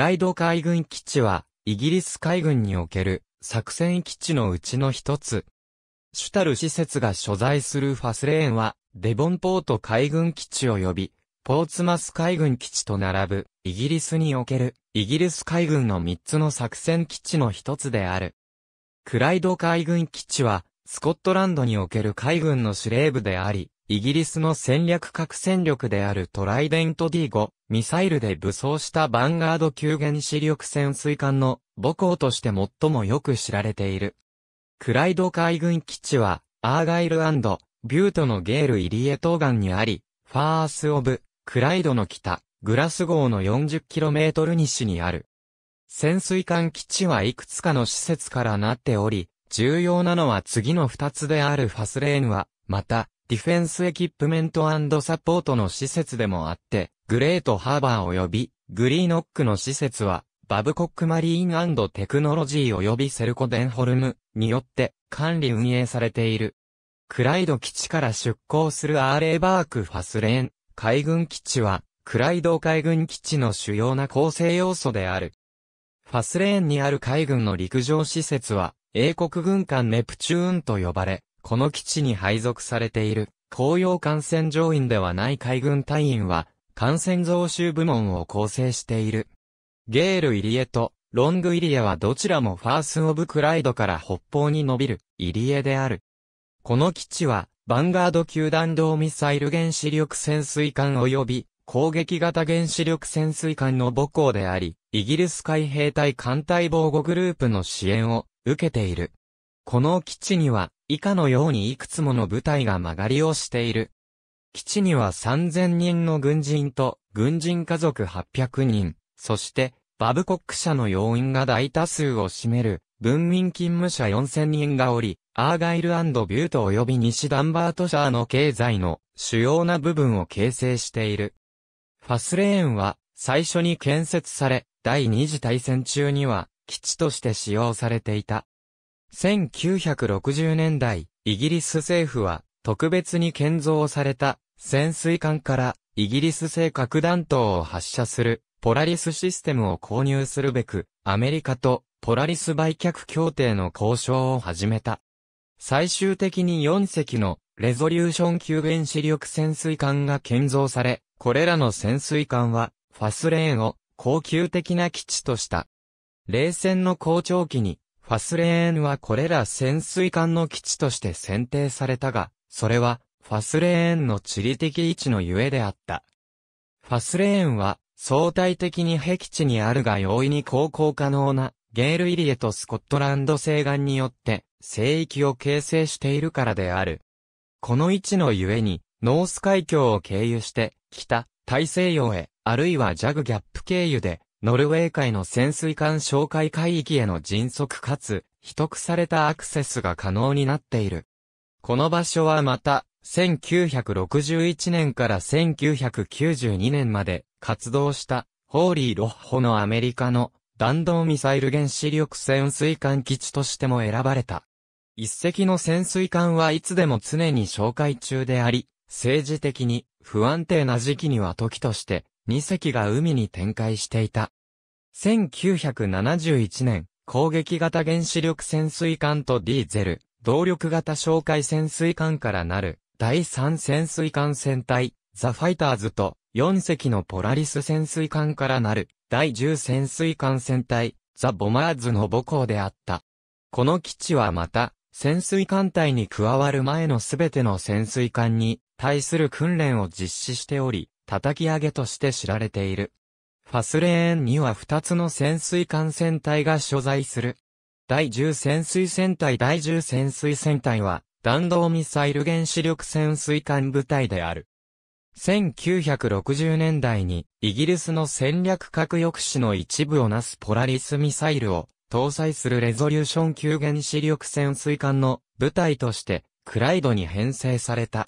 ライド海軍基地は、イギリス海軍における作戦基地のうちの一つ。主たる施設が所在するファスレーンは、デボンポート海軍基地及び、ポーツマス海軍基地と並ぶ、イギリスにおける、イギリス海軍の3つの作戦基地の一つである。クライド海軍基地は、スコットランドにおける海軍の司令部であり、イギリスの戦略核戦力であるトライデント D5 ミサイルで武装したヴァンガード級原子力潜水艦の母港として最もよく知られている。クライド海軍基地はアーガイルビュートのゲール入江東岸にあり、ファース・オブ・クライドの北、グラス号の 40km 西にある。潜水艦基地はいくつかの施設からなっており、重要なのは次の2つであるファスレーヌは、また、ディフェンスエキップメントサポートの施設でもあって、グレートハーバー及びグリーノックの施設は、バブコックマリーンテクノロジー及びセルコデンホルムによって管理運営されている。クライド基地から出港するアーレーバークファスレーン海軍基地は、クライド海軍基地の主要な構成要素である。ファスレーンにある海軍の陸上施設は、英国軍艦ネプチューンと呼ばれ、この基地に配属されている、公用艦船上員ではない海軍隊員は、艦船増収部門を構成している。ゲール入江とロング入江はどちらもファース・オブ・クライドから北方に伸びる入江である。この基地は、バンガード級弾道ミサイル原子力潜水艦及び攻撃型原子力潜水艦の母港であり、イギリス海兵隊艦隊防護グループの支援を受けている。この基地には、以下のようにいくつもの部隊が曲がりをしている。基地には3000人の軍人と軍人家族800人、そしてバブコック社の要員が大多数を占める文民勤務者4000人がおり、アーガイルビュート及び西ダンバート社の経済の主要な部分を形成している。ファスレーンは最初に建設され、第二次大戦中には基地として使用されていた。1960年代、イギリス政府は特別に建造された潜水艦からイギリス製核弾頭を発射するポラリスシステムを購入するべくアメリカとポラリス売却協定の交渉を始めた。最終的に4隻のレゾリューション級原子力潜水艦が建造され、これらの潜水艦はファスレーンを高級的な基地とした。冷戦の好調期にファスレーンはこれら潜水艦の基地として選定されたが、それはファスレーンの地理的位置のゆえであった。ファスレーンは相対的に僻地にあるが容易に航行可能なゲール入りへとスコットランド西岸によって聖域を形成しているからである。この位置のゆえに、ノース海峡を経由して、北、大西洋へ、あるいはジャグギャップ経由で、ノルウェー海の潜水艦哨戒海域への迅速かつ、秘匿されたアクセスが可能になっている。この場所はまた、1961年から1992年まで活動したホーリー・ロッホのアメリカの弾道ミサイル原子力潜水艦基地としても選ばれた。一隻の潜水艦はいつでも常に紹介中であり、政治的に不安定な時期には時として、2隻が海に展開していた。1971年、攻撃型原子力潜水艦とディーゼル、動力型哨戒潜水艦からなる、第3潜水艦戦隊、ザ・ファイターズと、4隻のポラリス潜水艦からなる、第10潜水艦戦隊、ザ・ボマーズの母校であった。この基地はまた、潜水艦隊に加わる前のすべての潜水艦に、対する訓練を実施しており、叩き上げとして知られている。ファスレーンには2つの潜水艦船隊が所在する。第10潜水船隊第10潜水船隊は、弾道ミサイル原子力潜水艦部隊である。1960年代に、イギリスの戦略核抑止の一部をなすポラリスミサイルを、搭載するレゾリューション級原子力潜水艦の部隊として、クライドに編成された。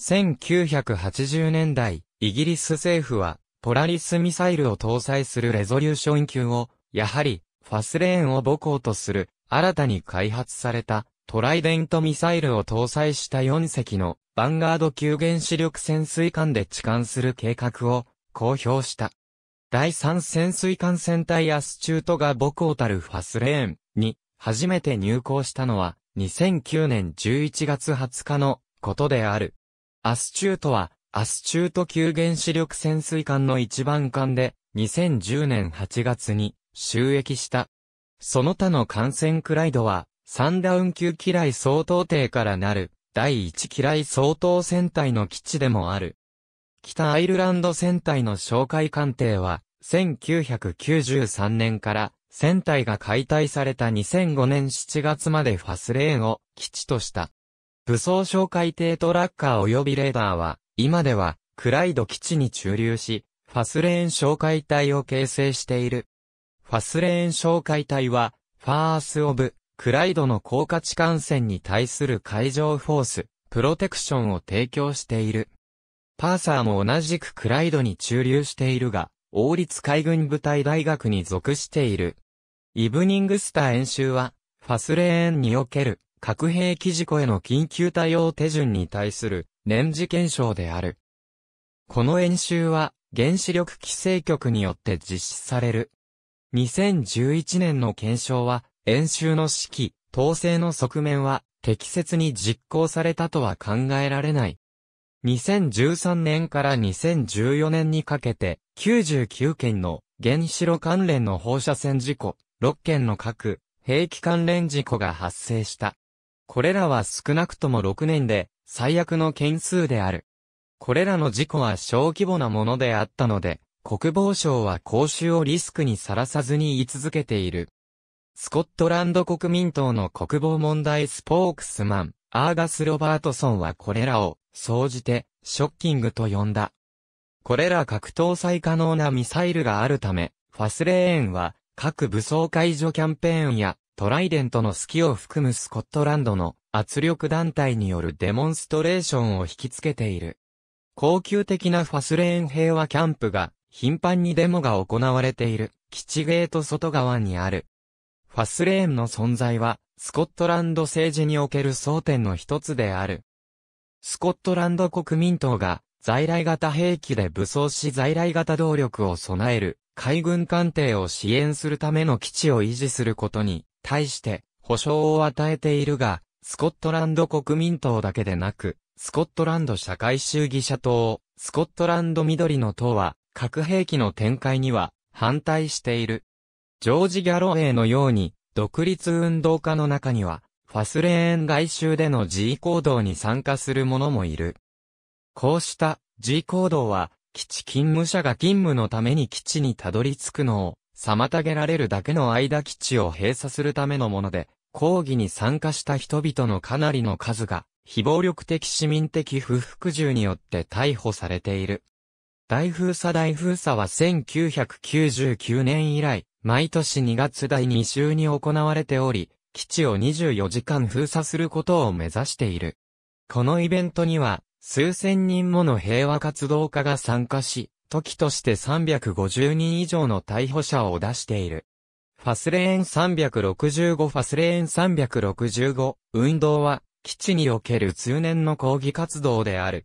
1980年代、イギリス政府は、ポラリスミサイルを搭載するレゾリューション級を、やはり、ファスレーンを母港とする、新たに開発された、トライデントミサイルを搭載した4隻の、ヴァンガード級原子力潜水艦で置換する計画を、公表した。第3潜水艦戦隊アスチュートが母港たるファスレーンに、初めて入港したのは、2009年11月20日のことである。アスチュートは、アスチュート級原子力潜水艦の一番艦で、2010年8月に、収益した。その他の艦船クライドは、サンダウン級機雷相当艇からなる、第一機雷相当船体の基地でもある。北アイルランド船体の紹介艦艇は、1993年から船体が解体された2005年7月までファスレーンを基地とした。武装哨戒艇トラッカー及びレーダーは、今では、クライド基地に駐留し、ファスレーン哨戒隊を形成している。ファスレーン哨戒隊は、ファース・オブ・クライドの高価値観戦に対する海上フォース、プロテクションを提供している。パーサーも同じくクライドに駐留しているが、王立海軍部隊大学に属している。イブニングスター演習は、ファスレーンにおける核兵器事故への緊急対応手順に対する年次検証である。この演習は原子力規制局によって実施される。2011年の検証は演習の指揮、統制の側面は適切に実行されたとは考えられない。2013年から2014年にかけて、99件の原子炉関連の放射線事故、6件の核、兵器関連事故が発生した。これらは少なくとも6年で最悪の件数である。これらの事故は小規模なものであったので、国防省は公衆をリスクにさらさずに言い続けている。スコットランド国民党の国防問題スポークスマン、アーガス・ロバートソンはこれらを、総じて、ショッキングと呼んだ。これら格搭載可能なミサイルがあるため、ファスレーンは、各武装解除キャンペーンや、トライデントの隙を含むスコットランドの圧力団体によるデモンストレーションを引きつけている。高級的なファスレーン平和キャンプが頻繁にデモが行われている基地ゲート外側にある。ファスレーンの存在はスコットランド政治における争点の一つである。スコットランド国民党が在来型兵器で武装し在来型動力を備える海軍艦艇を支援するための基地を維持することに対して保障を与えているが、スコットランド国民党だけでなく、スコットランド社会主義者党、スコットランド緑の党は、核兵器の展開には反対している。ジョージ・ギャロウェイのように、独立運動家の中には、ファスレーン外周での G 行動に参加する者もいる。こうした G 行動は、基地勤務者が勤務のために基地にたどり着くのを妨げられるだけの間基地を閉鎖するためのもので、抗議に参加した人々のかなりの数が、非暴力的市民的不服従によって逮捕されている。大封鎖大封鎖は1999年以来、毎年2月第2週に行われており、基地を24時間封鎖することを目指している。このイベントには、数千人もの平和活動家が参加し、時として350人以上の逮捕者を出している。ファスレーン365ファスレーン365運動は基地における通年の抗議活動である。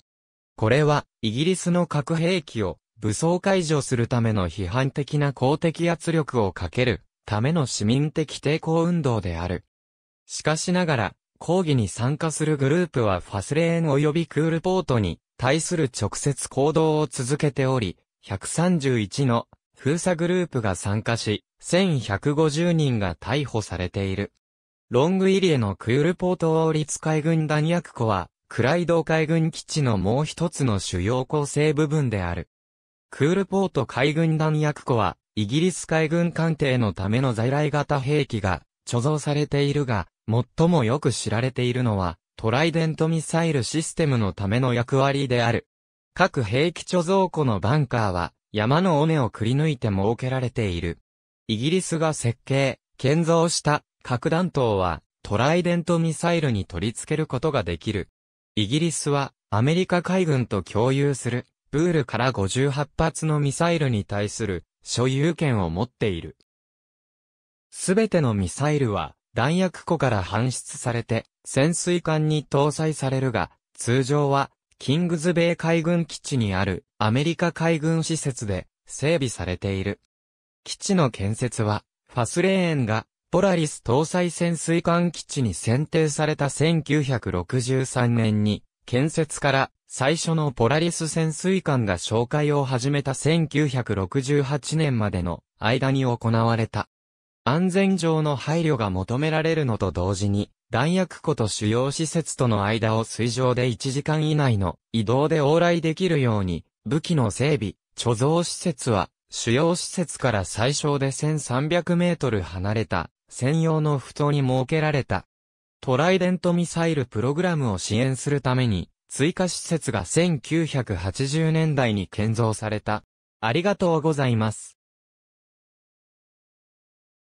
これはイギリスの核兵器を武装解除するための批判的な公的圧力をかけるための市民的抵抗運動である。しかしながら、抗議に参加するグループはファスレーン及びクールポートに対する直接行動を続けており、131の封鎖グループが参加し、1150人が逮捕されている。ロング入エのクールポート王立海軍弾薬庫は、クライド海軍基地のもう一つの主要構成部分である。クールポート海軍弾薬庫は、イギリス海軍艦艇のための在来型兵器が貯蔵されているが、最もよく知られているのは、トライデントミサイルシステムのための役割である。各兵器貯蔵庫のバンカーは山の尾根をくり抜いて設けられている。イギリスが設計、建造した核弾頭はトライデントミサイルに取り付けることができる。イギリスはアメリカ海軍と共有するプールから58発のミサイルに対する所有権を持っている。すべてのミサイルは弾薬庫から搬出されて、潜水艦に搭載されるが、通常は、キングズベイ海軍基地にあるアメリカ海軍施設で整備されている。基地の建設は、ファスレーンがポラリス搭載潜水艦基地に選定された1963年に、建設から最初のポラリス潜水艦が紹介を始めた1968年までの間に行われた。安全上の配慮が求められるのと同時に、弾薬庫と主要施設との間を水上で1時間以内の移動で往来できるように、武器の整備、貯蔵施設は、主要施設から最小で1300メートル離れた、専用の埠頭に設けられた。トライデントミサイルプログラムを支援するために、追加施設が1980年代に建造された。ありがとうございます。